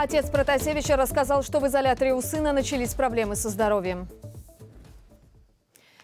Отец Протасевича рассказал, что в изоляторе у сына начались проблемы со здоровьем.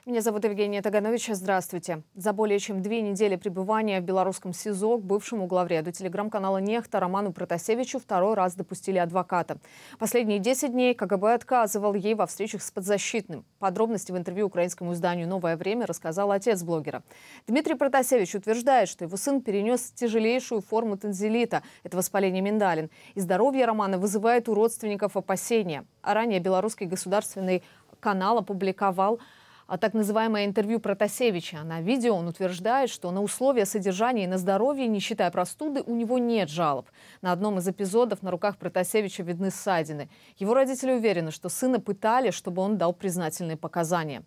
Меня зовут Евгения Таганович. Здравствуйте. За более чем две недели пребывания в белорусском СИЗО к бывшему главреду телеграм-канала «Нехта» Роману Протасевичу второй раз допустили адвоката. Последние 10 дней КГБ отказывал ей во встречах с подзащитным. Подробности в интервью украинскому изданию «Новое время» рассказал отец блогера. Дмитрий Протасевич утверждает, что его сын перенес тяжелейшую форму танзелита – это воспаление миндалин. И здоровье Романа вызывает у родственников опасения. А ранее белорусский государственный канал опубликовал а так называемое интервью Протасевича. На видео он утверждает, что на условия содержания и на здоровье, не считая простуды, у него нет жалоб. На одном из эпизодов на руках Протасевича видны ссадины. Его родители уверены, что сына пытали, чтобы он дал признательные показания.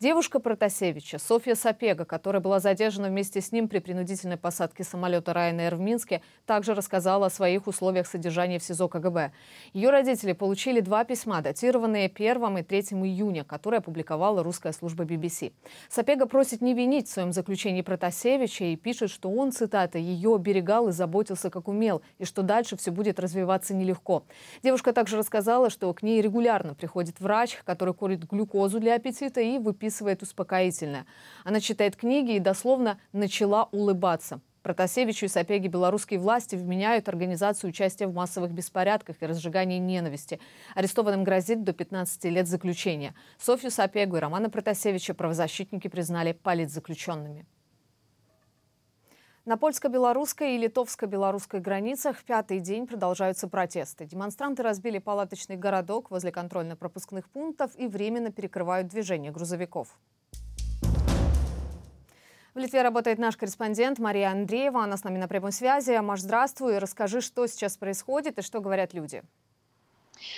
Девушка Протасевича, Софья Сапега, которая была задержана вместе с ним при принудительной посадке самолета Ryanair в Минске, также рассказала о своих условиях содержания в СИЗО КГБ. Ее родители получили два письма, датированные 1 и 3 июня, которые опубликовала русская служба BBC. Сапега просит не винить в своем заключении Протасевича и пишет, что он, цитата, ее оберегал и заботился как умел, и что дальше все будет развиваться нелегко. Девушка также рассказала, что к ней регулярно приходит врач, который курит глюкозу для аппетита и выписывает успокоительное. Она читает книги и дословно начала улыбаться. Протасевичу и Сапеги белорусские власти вменяют организацию участия в массовых беспорядках и разжигании ненависти. Арестованным грозит до 15 лет заключения. Софью Сапегу и Романа Протасевича правозащитники признали политзаключенными. На польско-белорусской и литовско-белорусской границах пятый день продолжаются протесты. Демонстранты разбили палаточный городок возле контрольно-пропускных пунктов и временно перекрывают движение грузовиков. В Литве работает наш корреспондент Мария Андреева. Она с нами на прямой связи. Маш, здравствуй. Расскажи, что сейчас происходит и что говорят люди.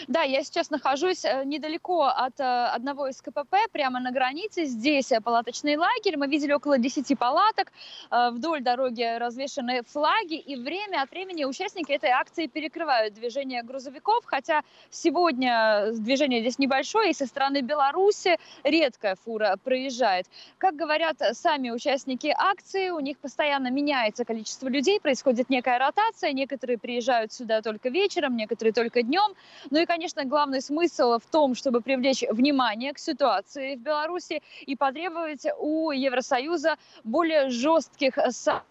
Да, я сейчас нахожусь э, недалеко от э, одного из КПП, прямо на границе. Здесь палаточный лагерь. Мы видели около 10 палаток. Э, вдоль дороги развешаны флаги. И время от времени участники этой акции перекрывают движение грузовиков. Хотя сегодня движение здесь небольшое. И со стороны Беларуси редкая фура проезжает. Как говорят сами участники акции, у них постоянно меняется количество людей. Происходит некая ротация. Некоторые приезжают сюда только вечером, некоторые только днем. Ну и, конечно, главный смысл в том, чтобы привлечь внимание к ситуации в Беларуси и потребовать у Евросоюза более жестких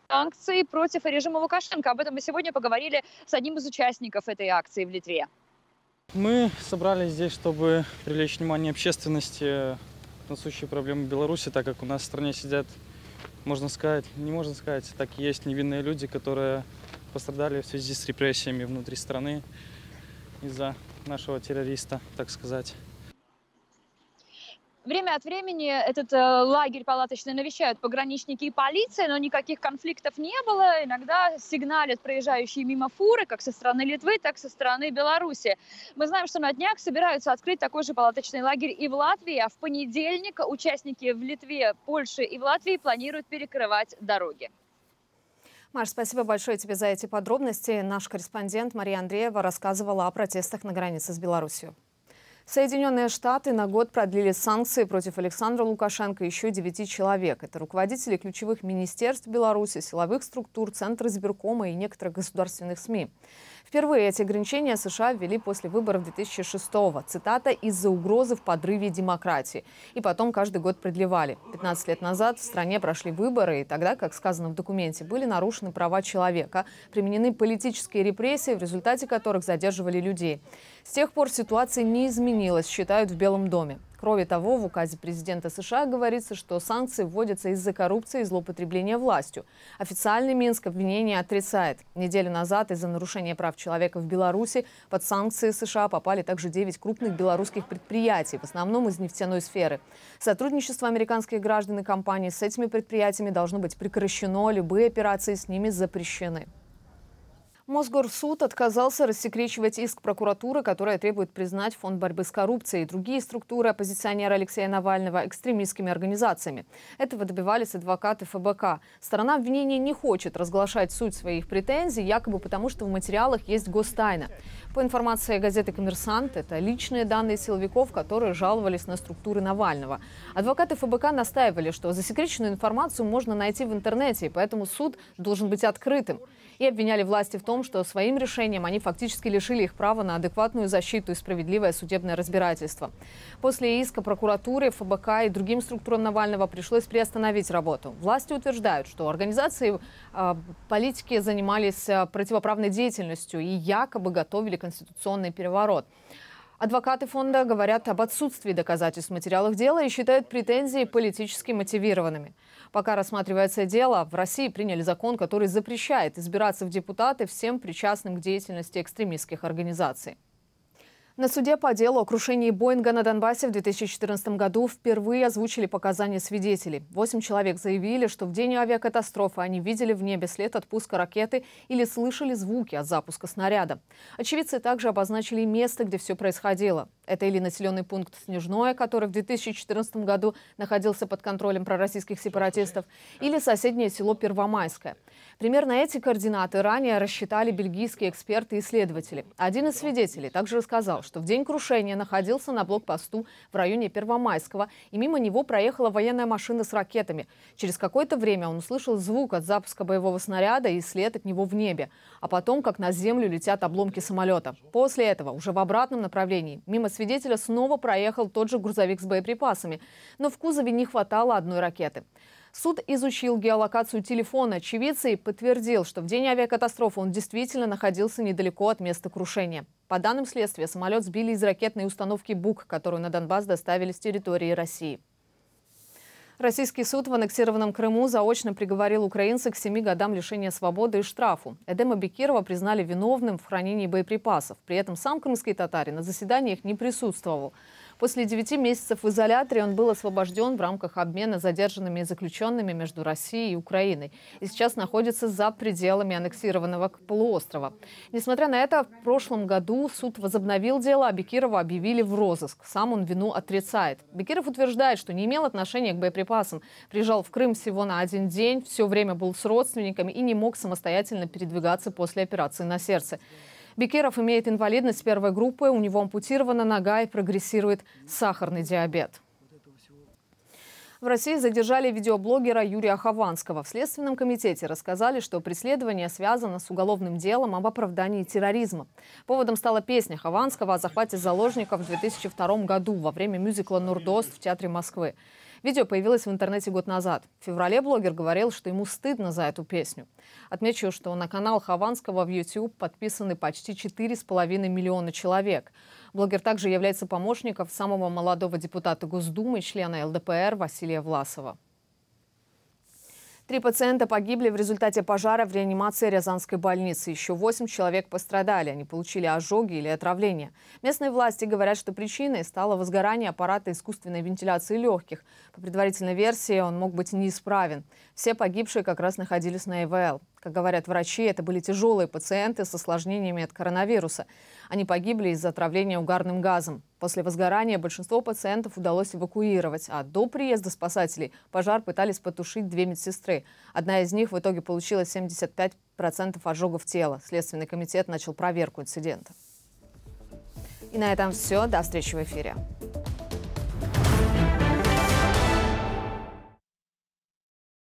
санкций против режима Лукашенко. Об этом мы сегодня поговорили с одним из участников этой акции в Литве. Мы собрались здесь, чтобы привлечь внимание общественности на случай проблемы Беларуси, так как у нас в стране сидят, можно сказать, не можно сказать, так и есть невинные люди, которые пострадали в связи с репрессиями внутри страны из-за нашего террориста, так сказать. Время от времени этот э, лагерь палаточный навещают пограничники и полиция, но никаких конфликтов не было. Иногда сигналят проезжающие мимо фуры, как со стороны Литвы, так со стороны Беларуси. Мы знаем, что на днях собираются открыть такой же палаточный лагерь и в Латвии, а в понедельник участники в Литве, Польше и в Латвии планируют перекрывать дороги. Маш, спасибо большое тебе за эти подробности. Наш корреспондент Мария Андреева рассказывала о протестах на границе с Беларусью. Соединенные Штаты на год продлили санкции против Александра Лукашенко еще девяти человек. Это руководители ключевых министерств Беларуси, силовых структур, Центра избиркома и некоторых государственных СМИ. Впервые эти ограничения США ввели после выборов 2006-го. Цитата «из-за угрозы в подрыве демократии». И потом каждый год продлевали. 15 лет назад в стране прошли выборы, и тогда, как сказано в документе, были нарушены права человека, применены политические репрессии, в результате которых задерживали людей. С тех пор ситуация не изменилась, считают в Белом доме. Кроме того, в указе президента США говорится, что санкции вводятся из-за коррупции и злоупотребления властью. Официальный Минск обвинение отрицает. Неделю назад из-за нарушения прав человека в Беларуси под санкции США попали также 9 крупных белорусских предприятий, в основном из нефтяной сферы. Сотрудничество американских граждан и компаний с этими предприятиями должно быть прекращено, любые операции с ними запрещены. Мосгорсуд отказался рассекречивать иск прокуратуры, которая требует признать Фонд борьбы с коррупцией и другие структуры оппозиционера Алексея Навального экстремистскими организациями. Этого добивались адвокаты ФБК. Сторона обвинения не хочет разглашать суть своих претензий, якобы потому, что в материалах есть гостайна. По информации газеты «Коммерсант», это личные данные силовиков, которые жаловались на структуры Навального. Адвокаты ФБК настаивали, что засекреченную информацию можно найти в интернете, и поэтому суд должен быть открытым и обвиняли власти в том, что своим решением они фактически лишили их права на адекватную защиту и справедливое судебное разбирательство. После иска прокуратуры, ФБК и другим структурам Навального пришлось приостановить работу. Власти утверждают, что организации а, политики занимались а, противоправной деятельностью и якобы готовили конституционный переворот. Адвокаты фонда говорят об отсутствии доказательств в материалах дела и считают претензии политически мотивированными. Пока рассматривается дело, в России приняли закон, который запрещает избираться в депутаты всем причастным к деятельности экстремистских организаций. На суде по делу о крушении Боинга на Донбассе в 2014 году впервые озвучили показания свидетелей. Восемь человек заявили, что в день авиакатастрофы они видели в небе след от ракеты или слышали звуки от запуска снаряда. Очевидцы также обозначили место, где все происходило. Это или населенный пункт Снежное, который в 2014 году находился под контролем пророссийских сепаратистов, или соседнее село Первомайское. Примерно эти координаты ранее рассчитали бельгийские эксперты и исследователи. Один из свидетелей также рассказал, что в день крушения находился на блокпосту в районе Первомайского, и мимо него проехала военная машина с ракетами. Через какое-то время он услышал звук от запуска боевого снаряда и след от него в небе, а потом, как на землю летят обломки самолета. После этого, уже в обратном направлении, мимо свидетеля снова проехал тот же грузовик с боеприпасами, но в кузове не хватало одной ракеты. Суд изучил геолокацию телефона очевидца и подтвердил, что в день авиакатастрофы он действительно находился недалеко от места крушения. По данным следствия, самолет сбили из ракетной установки «Бук», которую на Донбасс доставили с территории России. Российский суд в аннексированном Крыму заочно приговорил украинца к семи годам лишения свободы и штрафу. Эдема Бекирова признали виновным в хранении боеприпасов. При этом сам крымский татарин на заседаниях не присутствовал. После 9 месяцев в изоляторе он был освобожден в рамках обмена задержанными и заключенными между Россией и Украиной. И сейчас находится за пределами аннексированного полуострова. Несмотря на это, в прошлом году суд возобновил дело, а Бекирова объявили в розыск. Сам он вину отрицает. Бекиров утверждает, что не имел отношения к боеприпасам. Приезжал в Крым всего на один день, все время был с родственниками и не мог самостоятельно передвигаться после операции на сердце. Бекиров имеет инвалидность первой группы, у него ампутирована нога и прогрессирует сахарный диабет. В России задержали видеоблогера Юрия Хованского. В Следственном комитете рассказали, что преследование связано с уголовным делом об оправдании терроризма. Поводом стала песня Хованского о захвате заложников в 2002 году во время мюзикла «Нурдост» в Театре Москвы. Видео появилось в интернете год назад. В феврале блогер говорил, что ему стыдно за эту песню. Отмечу, что на канал Хованского в YouTube подписаны почти 4,5 миллиона человек. Блогер также является помощником самого молодого депутата Госдумы, члена ЛДПР Василия Власова. Три пациента погибли в результате пожара в реанимации Рязанской больницы. Еще восемь человек пострадали. Они получили ожоги или отравления. Местные власти говорят, что причиной стало возгорание аппарата искусственной вентиляции легких. По предварительной версии он мог быть неисправен. Все погибшие как раз находились на ИВЛ. Э как говорят врачи, это были тяжелые пациенты с осложнениями от коронавируса. Они погибли из-за отравления угарным газом. После возгорания большинство пациентов удалось эвакуировать, а до приезда спасателей пожар пытались потушить две медсестры. Одна из них в итоге получила 75% ожогов тела. Следственный комитет начал проверку инцидента. И на этом все. До встречи в эфире.